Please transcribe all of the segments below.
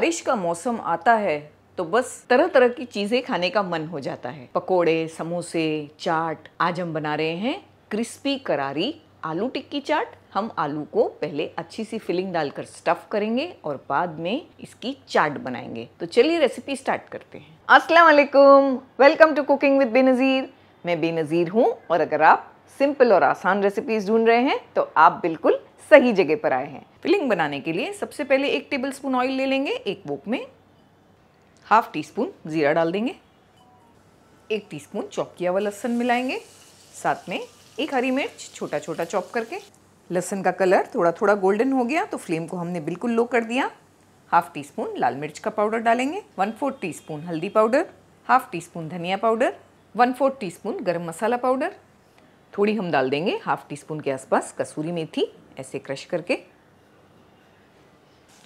बारिश का मौसम आता है तो बस तरह तरह की चीज़ें खाने का मन हो जाता है पकोड़े समोसे चाट आज हम बना रहे हैं क्रिस्पी करारी आलू टिक्की चाट हम आलू को पहले अच्छी सी फिलिंग डालकर स्टफ करेंगे और बाद में इसकी चाट बनाएंगे तो चलिए रेसिपी स्टार्ट करते हैं अस्सलाम वालेकुम welcome to cooking with Benazir मैं बेनज़ीर हूँ और अगर आप सिंपल और आसान रेसिपीज ढूंढ रहे हैं तो आप बिल्कुल सही जगह पर आए हैं फिलिंग बनाने के लिए सबसे पहले एक टेबल स्पून ऑयल ले लेंगे एक वोक में हाफ टी स्पून ज़ीरा डाल देंगे एक टी स्पून चॉप किया हुआ लहसन मिलाएंगे साथ में एक हरी मिर्च छोटा छोटा चॉप करके लहसन का कलर थोड़ा थोड़ा गोल्डन हो गया तो फ्लेम को हमने बिल्कुल लो कर दिया हाफ टी स्पून लाल मिर्च का पाउडर डालेंगे वन फोर्थ टी स्पून हल्दी पाउडर हाफ टी स्पून धनिया powder one fourth teaspoon गर्म मसाला पाउडर थोड़ी हम डाल देंगे हाफ टी स्पून के आसपास कसूरी मेथी ऐसे क्रश करके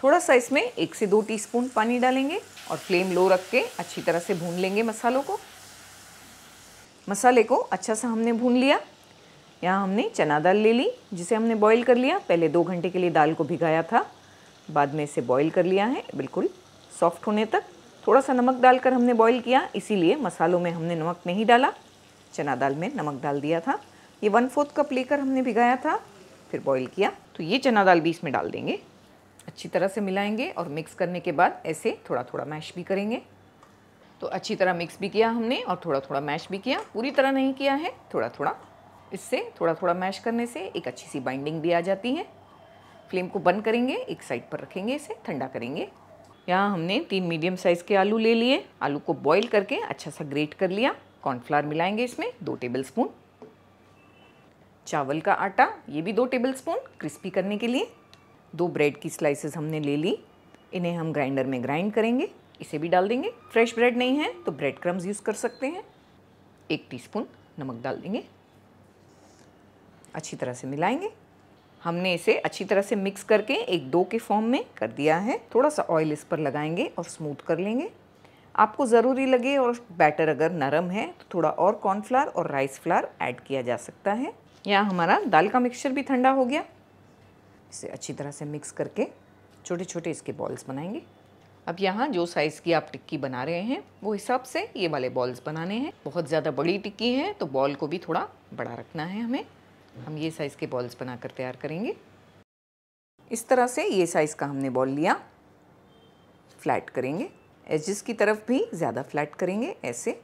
थोड़ा सा इसमें एक से दो टीस्पून पानी डालेंगे और फ्लेम लो रख के अच्छी तरह से भून लेंगे मसालों को मसाले को अच्छा सा हमने भून लिया यहाँ हमने चना दाल ले ली जिसे हमने बॉईल कर लिया पहले दो घंटे के लिए दाल को भिगाया था बाद में इसे बॉईल कर लिया है बिल्कुल सॉफ्ट होने तक थोड़ा सा नमक डालकर हमने बॉयल किया इसीलिए मसालों में हमने नमक नहीं डाला चना दाल में नमक डाल दिया था ये वन फोर्थ कप लेकर हमने भिगाया था फिर बॉईल किया तो ये चना दाल भी इसमें डाल देंगे अच्छी तरह से मिलाएंगे और मिक्स करने के बाद ऐसे थोड़ा थोड़ा मैश भी करेंगे तो अच्छी तरह मिक्स भी किया हमने और थोड़ा थोड़ा मैश भी किया पूरी तरह नहीं किया है थोड़ा थोड़ा इससे थोड़ा थोड़ा मैश करने से एक अच्छी सी बाइंडिंग भी आ जाती है फ्लेम को बंद करेंगे एक साइड पर रखेंगे इसे ठंडा करेंगे यहाँ हमने तीन मीडियम साइज़ के आलू ले लिए आलू को बॉईल करके अच्छा सा ग्रेट कर लिया कॉर्नफ्लावर मिलाएंगे इसमें दो टेबल स्पून चावल का आटा ये भी दो टेबलस्पून क्रिस्पी करने के लिए दो ब्रेड की स्लाइसेस हमने ले ली इन्हें हम ग्राइंडर में ग्राइंड करेंगे इसे भी डाल देंगे फ्रेश ब्रेड नहीं है तो ब्रेड क्रम्स यूज़ कर सकते हैं एक टीस्पून नमक डाल देंगे अच्छी तरह से मिलाएंगे हमने इसे अच्छी तरह से मिक्स करके एक दो के फॉर्म में कर दिया है थोड़ा सा ऑयल इस पर लगाएंगे और स्मूथ कर लेंगे आपको ज़रूरी लगे और बैटर अगर नरम है तो थोड़ा और कॉर्नफ्लावर और राइस फ्लावर ऐड किया जा सकता है यहाँ हमारा दाल का मिक्सचर भी ठंडा हो गया इसे अच्छी तरह से मिक्स करके छोटे छोटे इसके बॉल्स बनाएंगे अब यहाँ जो साइज़ की आप टिक्की बना रहे हैं वो हिसाब से ये वाले बॉल्स बनाने हैं बहुत ज़्यादा बड़ी टिक्की है तो बॉल को भी थोड़ा बड़ा रखना है हमें हम ये साइज़ के बॉल्स बनाकर तैयार करेंगे इस तरह से ये साइज़ का हमने बॉल लिया फ्लैट करेंगे एजिस की तरफ भी ज़्यादा फ्लैट करेंगे ऐसे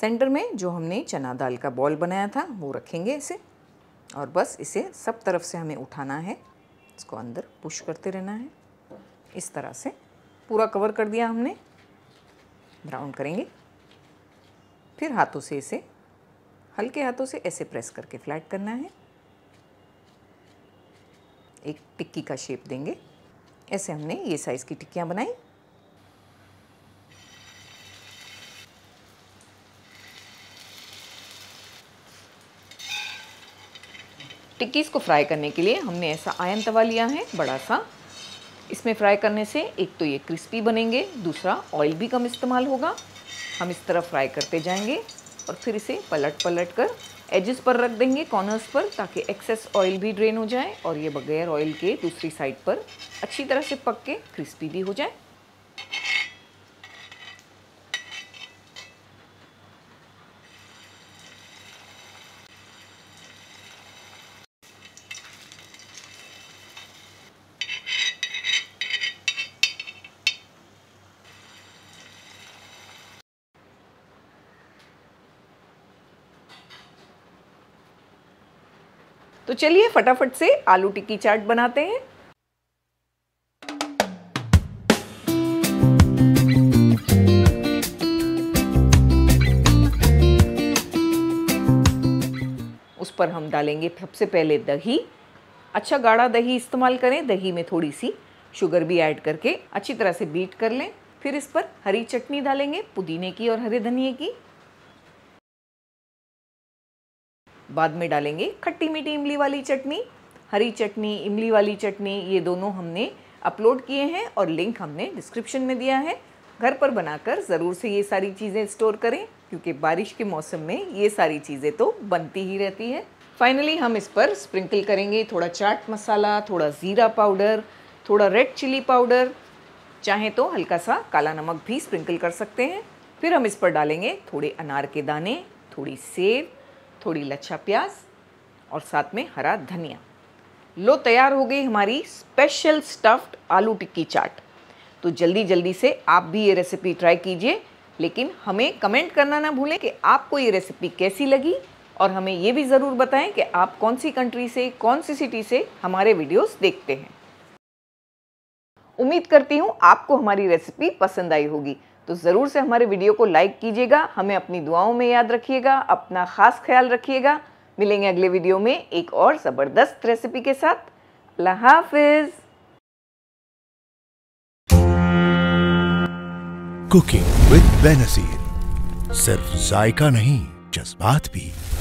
सेंटर में जो हमने चना दाल का बॉल बनाया था वो रखेंगे इसे और बस इसे सब तरफ से हमें उठाना है इसको अंदर पुश करते रहना है इस तरह से पूरा कवर कर दिया हमने ब्राउन करेंगे फिर हाथों से इसे हल्के हाथों से ऐसे प्रेस करके फ्लैट करना है एक टिक्की का शेप देंगे ऐसे हमने ये साइज़ की टिक्कियाँ बनाई टिक्कीज़ को फ्राई करने के लिए हमने ऐसा आयन तवा लिया है बड़ा सा इसमें फ्राई करने से एक तो ये क्रिस्पी बनेंगे दूसरा ऑयल भी कम इस्तेमाल होगा हम इस तरह फ्राई करते जाएंगे और फिर इसे पलट पलट कर एजेस पर रख देंगे कॉर्नर्स पर ताकि एक्सेस ऑयल भी ड्रेन हो जाए और ये बगैर ऑयल के दूसरी साइड पर अच्छी तरह से पक के क्रिस्पी भी हो जाए तो चलिए फटाफट से आलू टिक्की चाट बनाते हैं उस पर हम डालेंगे सबसे पहले दही अच्छा गाढ़ा दही इस्तेमाल करें दही में थोड़ी सी शुगर भी ऐड करके अच्छी तरह से बीट कर लें फिर इस पर हरी चटनी डालेंगे पुदीने की और हरे धनिए की बाद में डालेंगे खट्टी मीठी इमली वाली चटनी हरी चटनी इमली वाली चटनी ये दोनों हमने अपलोड किए हैं और लिंक हमने डिस्क्रिप्शन में दिया है घर पर बनाकर ज़रूर से ये सारी चीज़ें स्टोर करें क्योंकि बारिश के मौसम में ये सारी चीज़ें तो बनती ही रहती है फाइनली हम इस पर स्प्रिंकल करेंगे थोड़ा चाट मसाला थोड़ा ज़ीरा पाउडर थोड़ा रेड चिली पाउडर चाहें तो हल्का सा काला नमक भी स्प्रिंकल कर सकते हैं फिर हम इस पर डालेंगे थोड़े अनार के दाने थोड़ी सेब थोड़ी लच्छा प्याज और साथ में हरा धनिया लो तैयार हो गई हमारी स्पेशल स्टफ्ड आलू टिक्की चाट तो जल्दी जल्दी से आप भी ये रेसिपी ट्राई कीजिए लेकिन हमें कमेंट करना ना भूलें कि आपको ये रेसिपी कैसी लगी और हमें ये भी ज़रूर बताएं कि आप कौन सी कंट्री से कौन सी सिटी से हमारे वीडियोस देखते हैं उम्मीद करती हूँ आपको हमारी रेसिपी पसंद आई होगी तो ज़रूर से हमारे वीडियो को लाइक कीजिएगा हमें अपनी दुआओं में याद रखिएगा अपना ख़ास ख्याल रखिएगा मिलेंगे अगले वीडियो में एक और ज़बरदस्त रेसिपी के साथ अल्लाह हाफिज़ कुकिंग विद बेनसीर सिर्फ जायका नहीं जज्बात भी